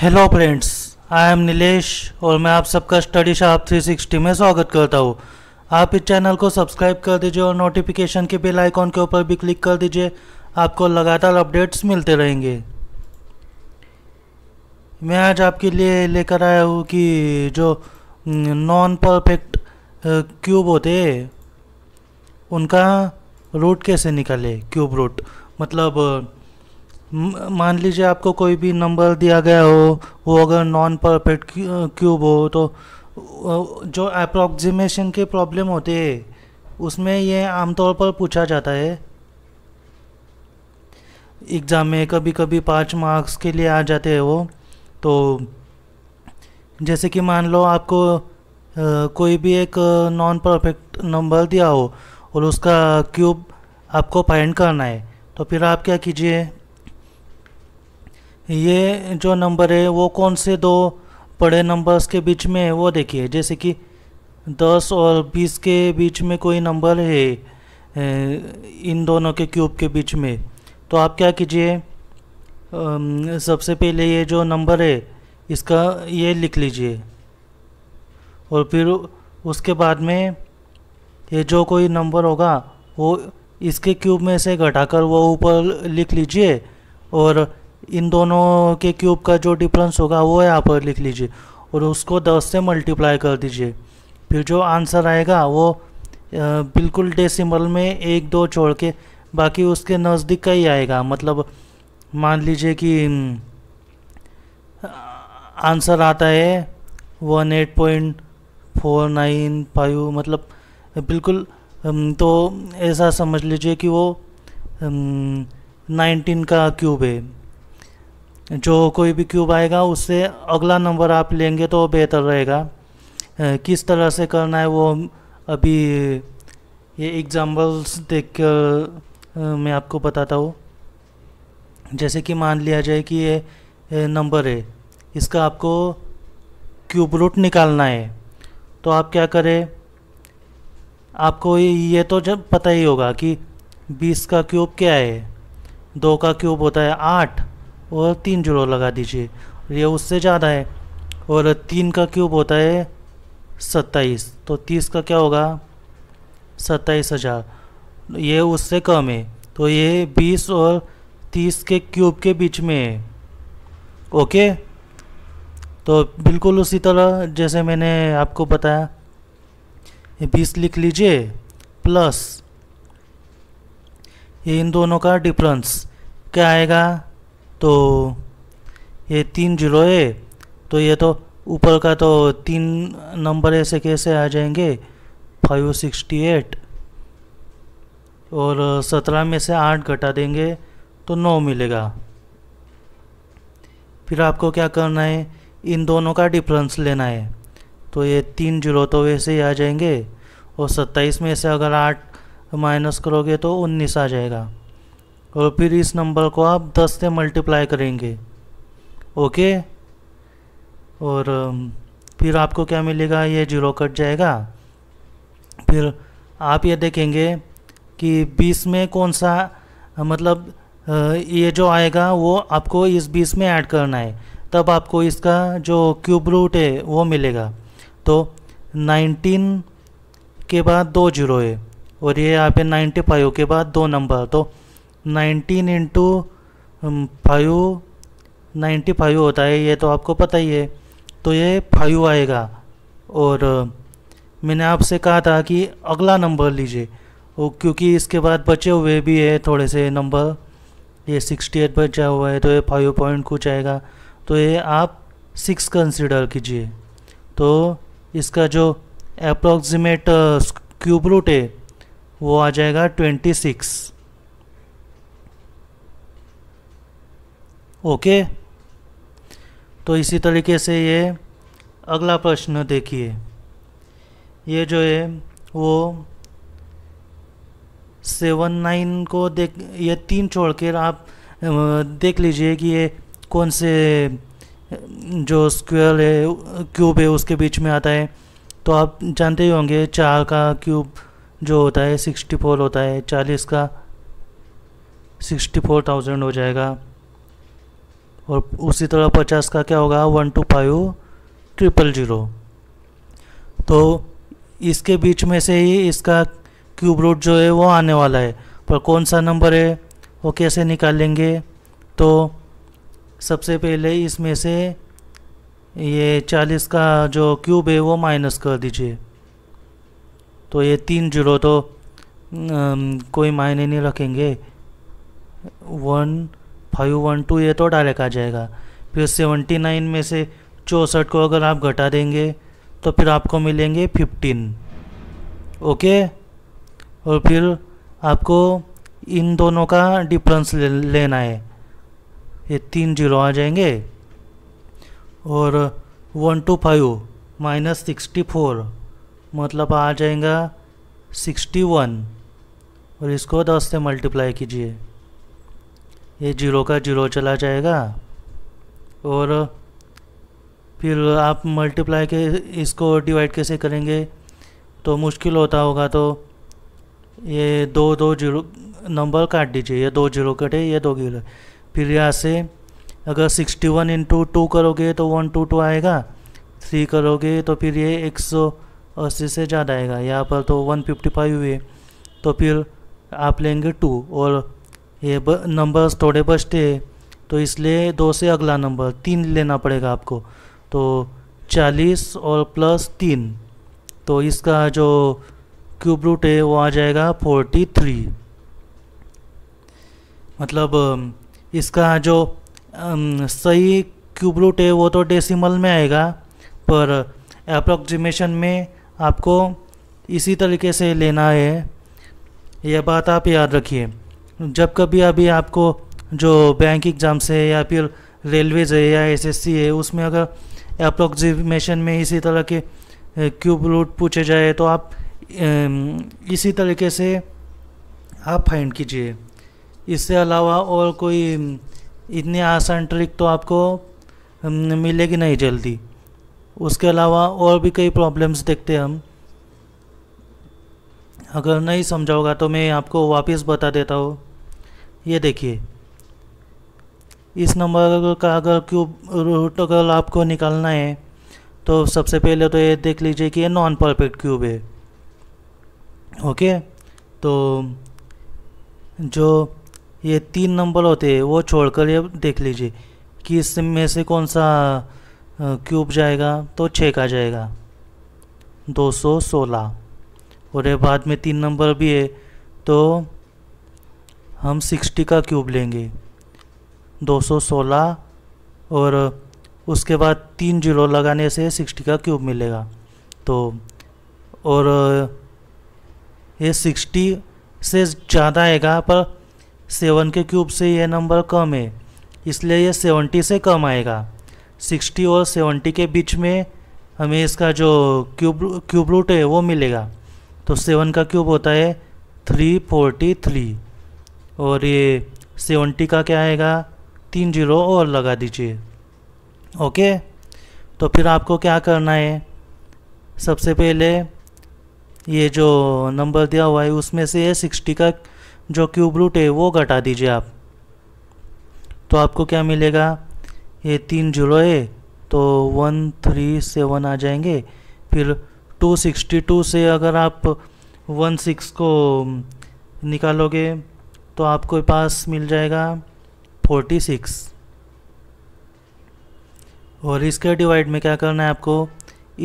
hello friends I am Nilesh और मैं आप सबका स्टडी थ्री 360 में स्वागत करता हूँ आप इस चैनल को सब्सक्राइब कर दीजिए और नोटिफिकेशन के बेल आइकॉन के ऊपर भी क्लिक कर दीजिए आपको लगातार अपडेट्स मिलते रहेंगे मैं आज आपके लिए लेकर आया हूँ कि जो नॉन परफेक्ट क्यूब होते उनका रूट कैसे निकाले क्यूब रूट मतलब मान लीजिए आपको कोई भी नंबर दिया गया हो वो अगर नॉन परफेक्ट क्यूब हो तो जो अप्रॉक्सीमेशन के प्रॉब्लम होते हैं उसमें ये आमतौर पर पूछा जाता है एग्ज़ाम में कभी कभी पाँच मार्क्स के लिए आ जाते हैं वो तो जैसे कि मान लो आपको आ, कोई भी एक नॉन परफेक्ट नंबर दिया हो और उसका क्यूब आपको फाइंड करना है तो फिर आप क्या कीजिए ये जो नंबर है वो कौन से दो बड़े नंबर्स के बीच में है वो देखिए जैसे कि दस और बीस के बीच में कोई नंबर है इन दोनों के क्यूब के बीच में तो आप क्या कीजिए सबसे पहले ये जो नंबर है इसका ये लिख लीजिए और फिर उसके बाद में ये जो कोई नंबर होगा वो इसके क्यूब में से घटाकर वो ऊपर लिख लीजिए और इन दोनों के क्यूब का जो डिफरेंस होगा वो यहाँ पर लिख लीजिए और उसको दस से मल्टीप्लाई कर दीजिए फिर जो आंसर आएगा वो बिल्कुल डेसिमल में एक दो छोड़ के बाकी उसके नज़दीक का ही आएगा मतलब मान लीजिए कि आंसर आता है one eight point four nine five मतलब बिल्कुल तो ऐसा समझ लीजिए कि वो नाइनटीन का क्यूब है जो कोई भी क्यूब आएगा उससे अगला नंबर आप लेंगे तो बेहतर रहेगा किस तरह से करना है वो अभी ये एग्ज़ाम्पल्स देख कर मैं आपको बताता हूँ जैसे कि मान लिया जाए कि ये नंबर है इसका आपको क्यूब रूट निकालना है तो आप क्या करें आपको ये तो जब पता ही होगा कि बीस का क्यूब क्या है दो का क्यूब होता है आठ और तीन जोड़ो लगा दीजिए ये उससे ज़्यादा है और तीन का क्यूब होता है सत्ताईस तो तीस का क्या होगा सत्ताईस हज़ार ये उससे कम है तो ये बीस और तीस के क्यूब के बीच में है ओके तो बिल्कुल उसी तरह जैसे मैंने आपको बताया ये बीस लिख लीजिए प्लस ये इन दोनों का डिफरेंस क्या आएगा तो ये तीन जीरो है तो ये तो ऊपर का तो तीन नंबर ऐसे कैसे आ जाएंगे फाइव सिक्सटी एट और सत्रह में से आठ घटा देंगे तो नौ मिलेगा फिर आपको क्या करना है इन दोनों का डिफरेंस लेना है तो ये तीन जीरो तो वैसे ही आ जाएंगे और सत्ताईस में से अगर आठ माइनस करोगे तो उन्नीस आ जाएगा और तो फिर इस नंबर को आप 10 से मल्टीप्लाई करेंगे ओके और फिर आपको क्या मिलेगा ये जीरो कट जाएगा फिर आप ये देखेंगे कि 20 में कौन सा मतलब ये जो आएगा वो आपको इस 20 में ऐड करना है तब आपको इसका जो क्यूब रूट है वो मिलेगा तो 19 के बाद दो जीरो है और ये यहाँ पे 95 के बाद दो नंबर तो nineteen into five ninety five होता है ये तो आपको पता ही है तो ये फाइव आएगा और मैंने आपसे कहा था कि अगला नंबर लीजिए वो क्योंकि इसके बाद बचे हुए भी है थोड़े से नंबर ये सिक्सटी एट बचा हुआ है तो ये फाइव पॉइंट कुछ आएगा तो ये आप सिक्स कंसिडर कीजिए तो इसका जो अप्रोक्सीमेट क्यूब रूट है वो आ जाएगा ट्वेंटी सिक्स ओके तो इसी तरीके से ये अगला प्रश्न देखिए ये जो है वो सेवन नाइन को देख ये तीन छोड़ कर आप देख लीजिए कि ये कौन से जो स्क्वायर है क्यूब है उसके बीच में आता है तो आप जानते ही होंगे चार का क्यूब जो होता है सिक्सटी फोर होता है चालीस का सिक्सटी फोर थाउजेंड हो जाएगा और उसी तरह पचास का क्या होगा one two five triple zero तो इसके बीच में से ही इसका क्यूब रूट जो है वो आने वाला है पर कौन सा नंबर है वो कैसे निकालेंगे तो सबसे पहले इसमें से ये चालीस का जो क्यूब है वो माइनस कर दीजिए तो ये तीन जीरो तो आ, कोई मायने नहीं रखेंगे वन फाइव वन टू ये तो डायरेक्ट आ जाएगा फिर सेवेंटी नाइन में से चौंसठ को अगर आप घटा देंगे तो फिर आपको मिलेंगे फिफ्टीन ओके और फिर आपको इन दोनों का डिफरेंस ले, लेना है ये तीन जीरो आ जाएंगे और one two five minus sixty four मतलब आ जाएगा सिक्सटी वन और इसको दस से मल्टीप्लाई कीजिए ये जीरो का जीरो चला जाएगा और फिर आप मल्टीप्लाई के इसको डिवाइड कैसे करेंगे तो मुश्किल होता होगा तो ये दो दो जीरो नंबर काट दीजिए ये दो जीरो कटे ये दो जीरो फिर यहाँ से अगर सिक्सटी वन इंटू टू करोगे तो वन टू टू आएगा थ्री करोगे तो फिर ये एक सौ अस्सी से ज़्यादा आएगा यहाँ पर तो वन फिफ्टी फाइव हुए तो फिर आप लेंगे टू और ये ब, नंबर्स थोड़े बचते हैं तो इसलिए दो से अगला नंबर तीन लेना पड़ेगा आपको तो चालीस और प्लस तीन तो इसका जो क्यूब रूट है वो आ जाएगा फोर्टी थ्री मतलब इसका जो सही क्यूब रूट है वो तो डेसिमल में आएगा पर अप्रोक्सीमेशन में आपको इसी तरीके से लेना है यह बात आप याद रखिए जब कभी अभी आपको जो बैंक एग्ज़ाम से या फिर रेलवेज है या एसएससी है उसमें अगर अप्रोक्सीमेशन में इसी तरह के क्यूब रूट पूछे जाए तो आप इसी तरीके से आप फाइंड कीजिए इससे अलावा और कोई इतनी आसान ट्रिक तो आपको मिलेगी नहीं जल्दी उसके अलावा और भी कई प्रॉब्लम्स देखते हैं हम अगर नहीं समझाओगा तो मैं आपको वापस बता देता हूँ ये देखिए इस नंबर का अगर क्यूब रूट अगर आपको निकालना है तो सबसे पहले तो ये देख लीजिए कि ये नॉन परफेक्ट क्यूब है ओके तो जो ये तीन नंबर होते हैं वो छोड़कर ये देख लीजिए कि इसमें से कौन सा क्यूब जाएगा तो छः का जाएगा 216 और ये बाद में तीन नंबर भी है तो हम 60 का क्यूब लेंगे 216 और उसके बाद तीन जीरो लगाने से 60 का क्यूब मिलेगा तो और ये 60 से ज़्यादा आएगा पर सेवन के क्यूब से ये नंबर कम है इसलिए ये 70 से कम आएगा सिक्सटी और 70 के बीच में हमें इसका जो क्यूब क्यूब रूट है वो मिलेगा तो सेवन का क्यूब होता है थ्री फोर्टी थ्री और ये सेवेंटी का क्या आएगा तीन जीरो और लगा दीजिए ओके तो फिर आपको क्या करना है सबसे पहले ये जो नंबर दिया हुआ है उसमें से सिक्सटी का जो क्यूब रूट है वो घटा दीजिए आप तो आपको क्या मिलेगा ये तीन जीरो है तो वन थ्री सेवन आ जाएंगे फिर टू सिक्सटी टू से अगर आप वन सिक्स को निकालोगे तो आपको पास मिल जाएगा 46 और इसके डिवाइड में क्या करना है आपको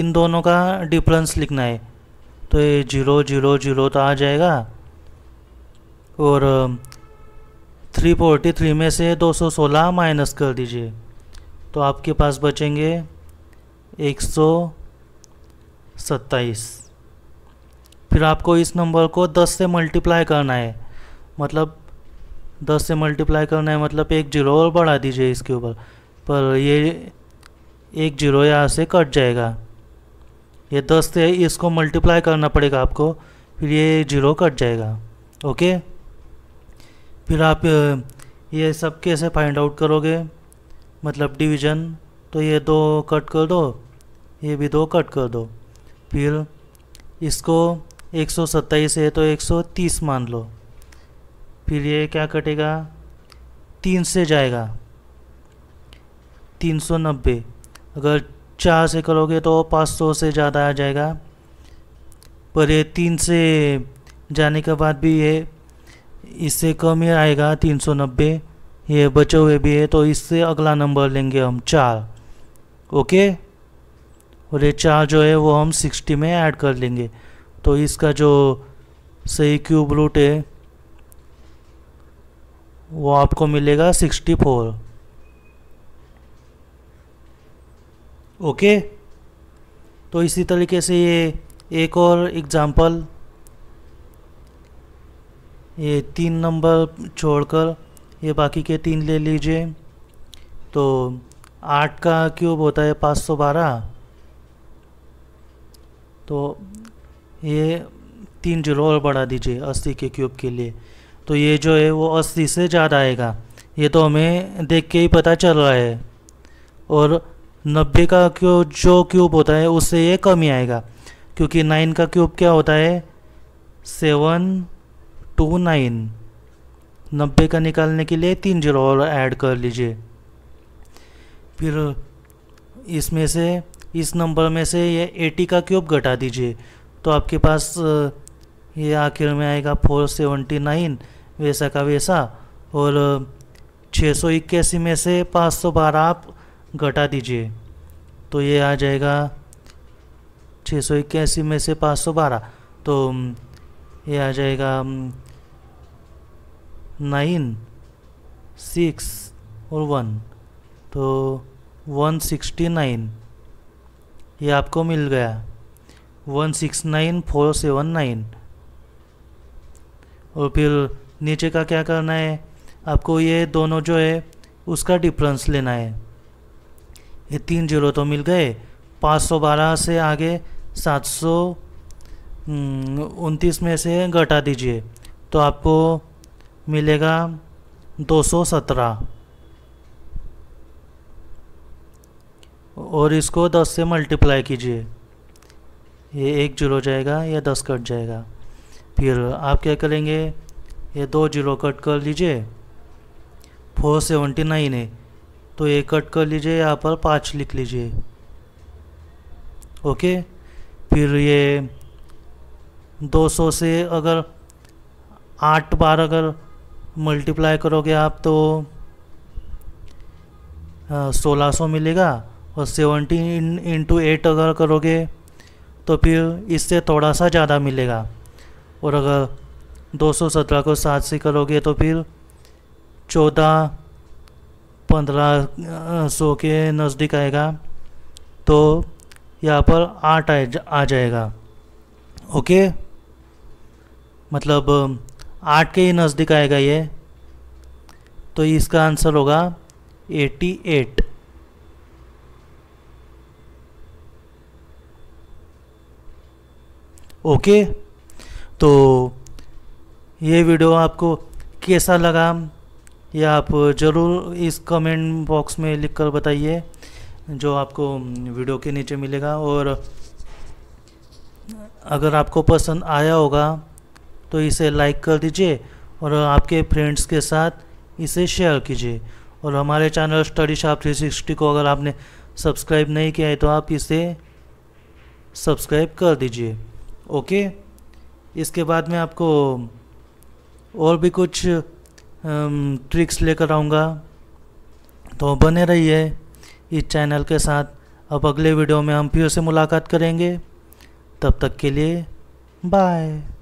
इन दोनों का डिफरेंस लिखना है तो ये जीरो जीरो जीरो तो आ जाएगा और 343 में से 216 माइनस कर दीजिए तो आपके पास बचेंगे 127 फिर आपको इस नंबर को 10 से मल्टीप्लाई करना है मतलब दस से मल्टीप्लाई करना है मतलब एक जीरो और बढ़ा दीजिए इसके ऊपर पर ये एक जीरो यहाँ से कट जाएगा ये दस से इसको मल्टीप्लाई करना पड़ेगा आपको फिर ये जीरो कट जाएगा ओके फिर आप ये सब कैसे फाइंड आउट करोगे मतलब डिवीजन तो ये दो कट कर दो ये भी दो कट कर दो फिर इसको एक सौ सत्ताईस है तो एक सौ तीस मान लो फिर ये क्या कटेगा तीन से जाएगा तीन सौ नब्बे अगर चार से करोगे तो पाँच सौ से ज़्यादा आ जाएगा पर ये तीन से जाने के बाद भी ये इससे कम ही आएगा तीन सौ नब्बे ये बचे हुए भी है तो इससे अगला नंबर लेंगे हम चार ओके और ये चार जो है वो हम सिक्सटी में ऐड कर लेंगे तो इसका जो सही क्यूब रूट है वो आपको मिलेगा सिक्सटी फोर ओके तो इसी तरीके से ये एक और एग्ज़ाम्पल ये तीन नंबर छोड़कर ये बाकी के तीन ले लीजिए तो आठ का क्यूब होता है पाँच सौ बारह तो ये तीन जीरो और बढ़ा दीजिए अस्सी के क्यूब के लिए तो ये जो है वो अस्सी से ज़्यादा आएगा ये तो हमें देख के ही पता चल रहा है और नब्बे का क्यों जो क्यूब होता है उससे ये कम ही आएगा क्योंकि नाइन का क्यूब क्या होता है सेवन टू नाइन नब्बे का निकालने के लिए तीन जीरो और ऐड कर लीजिए फिर इसमें से इस नंबर में से ये एटी का क्यूब घटा दीजिए तो आपके पास ये आखिर में आएगा फोर सेवेंटी नाइन वैसा का वैसा और छः सौ इक्यासी में से पाँच सौ बारह आप घटा दीजिए तो ये आ जाएगा छः सौ इक्यासी में से पाँच सौ बारह तो ये आ जाएगा नाइन सिक्स और वन तो वन सिक्सटी नाइन ये आपको मिल गया one six nine four seven nine और फिर नीचे का क्या करना है आपको ये दोनों जो है उसका डिफरेंस लेना है ये तीन जीरो तो मिल गए पाँच सौ बारह से आगे सात सौ हम्म, उनतीस में से घटा दीजिए तो आपको मिलेगा दो सौ सत्रह और इसको दस से मल्टीप्लाई कीजिए ये एक जीरो जाएगा या दस कट जाएगा फिर आप क्या करेंगे ये दो जीरो कट कर लीजिए फोर सेवेंटी नाइन है तो ये कट कर लीजिए यहाँ पर पाँच लिख लीजिए ओके फिर ये दो सौ से अगर आठ बार अगर मल्टीप्लाई करोगे आप तो सोलह सौ मिलेगा और सेवेंटी इंटू एट अगर करोगे तो फिर इससे थोड़ा सा ज़्यादा मिलेगा और अगर 217 को सात से करोगे तो फिर चौदह पंद्रह सौ के नज़दीक आएगा तो यहाँ पर आठ आ, जा, आ जाएगा ओके मतलब आठ के ही नज़दीक आएगा ये तो इसका आंसर होगा एटी एट ओके तो ये वीडियो आपको कैसा लगा ये आप ज़रूर इस कमेंट बॉक्स में लिख कर बताइए जो आपको वीडियो के नीचे मिलेगा और अगर आपको पसंद आया होगा तो इसे लाइक कर दीजिए और आपके फ्रेंड्स के साथ इसे शेयर कीजिए और हमारे चैनल स्टडी शाप सिक्सटी को अगर आपने सब्सक्राइब नहीं किया है तो आप इसे सब्सक्राइब कर दीजिए ओके इसके बाद में आपको और भी कुछ ट्रिक्स लेकर आऊँगा तो बने रहिए इस चैनल के साथ अब अगले वीडियो में हम फिर से मुलाकात करेंगे तब तक के लिए बाय